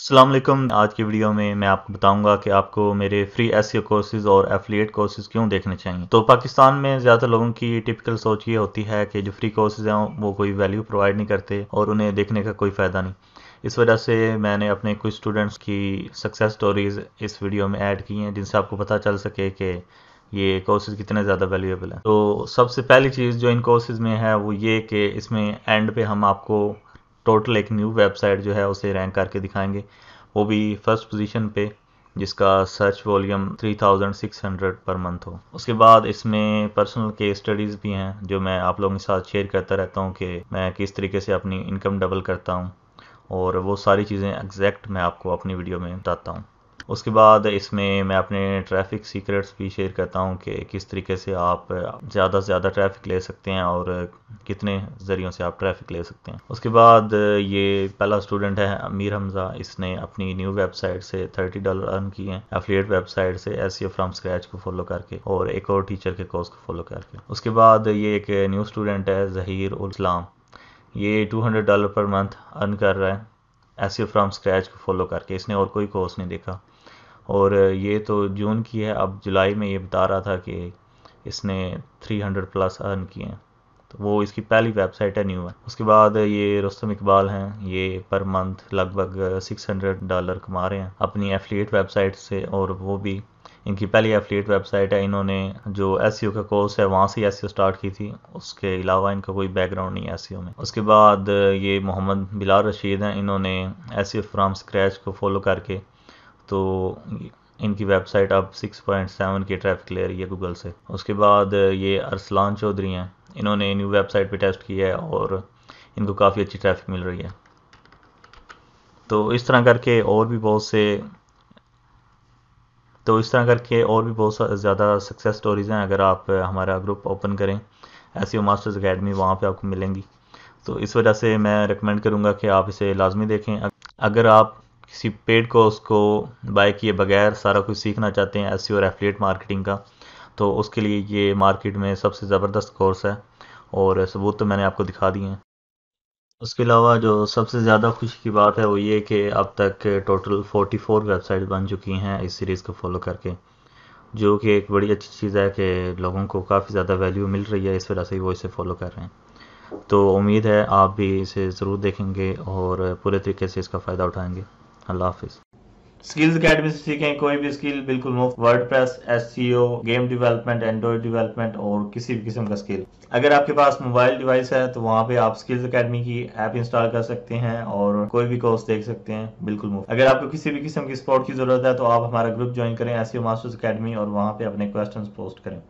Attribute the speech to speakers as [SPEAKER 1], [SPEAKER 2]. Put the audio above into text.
[SPEAKER 1] असलम आज की वीडियो में मैं आपको बताऊंगा कि आपको मेरे फ्री एस कोर्सेज और एफिलिएट कोर्सेज क्यों देखने चाहिए तो पाकिस्तान में ज़्यादा लोगों की टिपिकल सोच ये होती है कि जो फ्री कोर्सेज हैं वो कोई वैल्यू प्रोवाइड नहीं करते और उन्हें देखने का कोई फ़ायदा नहीं इस वजह से मैंने अपने कुछ स्टूडेंट्स की सक्सेस स्टोरीज़ इस वीडियो में ऐड की हैं जिनसे आपको पता चल सके कि ये कोर्सेज कितने ज़्यादा वैल्यूएबल हैं तो सबसे पहली चीज़ जो इन कोर्सेज में है वो ये कि इसमें एंड पे हम आपको टोटल एक न्यू वेबसाइट जो है उसे रैंक करके दिखाएंगे वो भी फर्स्ट पोजीशन पे जिसका सर्च वॉल्यूम 3600 पर मंथ हो उसके बाद इसमें पर्सनल केस स्टडीज़ भी हैं जो मैं आप लोगों के साथ शेयर करता रहता हूँ कि मैं किस तरीके से अपनी इनकम डबल करता हूँ और वो सारी चीज़ें एग्जैक्ट मैं आपको अपनी वीडियो में बताता हूँ उसके बाद इसमें मैं अपने ट्रैफिक सीक्रेट्स भी शेयर करता हूँ कि किस तरीके से आप ज़्यादा से ज़्यादा ट्रैफिक ले सकते हैं और कितने ज़रियों से आप ट्रैफिक ले सकते हैं उसके बाद ये पहला स्टूडेंट है अमीर हमज़ा इसने अपनी न्यू वेबसाइट से थर्टी डॉलर अर्न किए हैं एफिलेट वेबसाइट से एस फ्रॉम स्क्रैच को फॉलो करके और एक और टीचर के कोर्स को फॉलो करके उसके बाद ये एक न्यू स्टूडेंट है जहीर उल इस्लाम ये टू डॉलर पर मंथ अर्न कर रहा है ऐसे फ्रॉम स्क्रैच को फॉलो करके इसने और कोई कोर्स नहीं देखा और ये तो जून की है अब जुलाई में ये बता रहा था कि इसने 300 प्लस अर्न किए हैं तो वो इसकी पहली वेबसाइट है न्यू है उसके बाद ये रोस्तम इकबाल हैं ये पर मंथ लगभग 600 डॉलर कमा रहे हैं अपनी एफिलिएट वेबसाइट से और वो भी इनकी पहली एफिलिएट वेबसाइट है इन्होंने जो एस e का कोर्स है वहाँ से एस स्टार्ट e की थी उसके अलावा इनका कोई बैकग्राउंड नहीं है एस e में उसके बाद ये मोहम्मद बिलाल रशीद हैं इन्होंने एस फ्राम स्क्रैच को फॉलो करके तो इनकी वेबसाइट अब 6.7 के ट्रैफिक ले रही है गूगल से उसके बाद ये अरसलान चौधरी हैं इन्होंने न्यू वेबसाइट पे टेस्ट किया है और इनको काफ़ी अच्छी ट्रैफिक मिल रही है तो इस तरह करके और भी बहुत से तो इस तरह करके और भी बहुत ज़्यादा सक्सेस स्टोरीज़ हैं अगर आप हमारा ग्रुप ओपन करें एस मास्टर्स अकेडमी वहाँ पर आपको मिलेंगी तो इस वजह से मैं रिकमेंड करूँगा कि आप इसे लाजमी देखें अगर आप किसी पेड को उसको बाय किए बगैर सारा कुछ सीखना चाहते हैं एस e और एफिलेट मार्केटिंग का तो उसके लिए ये मार्केट में सबसे ज़बरदस्त कोर्स है और सबूत तो मैंने आपको दिखा दिए हैं उसके अलावा जो सबसे ज़्यादा खुशी की बात है वो ये कि अब तक टोटल 44 वेबसाइट बन चुकी हैं इस सीरीज़ को फॉलो करके जो कि एक बड़ी अच्छी चीज़ है कि लोगों को काफ़ी ज़्यादा वैल्यू मिल रही है इस वजह से वो इसे फॉलो कर रहे हैं तो उम्मीद है आप भी इसे ज़रूर देखेंगे और पूरे तरीके से इसका फ़ायदा उठाएंगे अल्लाह हाफिज़ स्किल्स अकेडमी से सीखें कोई भी स्किल बिल्कुल मुफ्त WordPress S game development Android development और किसी भी किस्म का स्किल अगर आपके पास मोबाइल डिवाइस है तो वहाँ पे आप स्किल्स अकेडमी की ऐप इंस्टॉल कर सकते हैं और कोई भी कोर्स देख सकते हैं बिल्कुल मुफ्त अगर आपको किसी भी किस्म की स्पोर्ट की जरूरत है तो आप हमारा ग्रुप ज्वाइन करें एस मास्टर्स अकेडमी और वहाँ पे अपने क्वेश्चन पोस्ट करें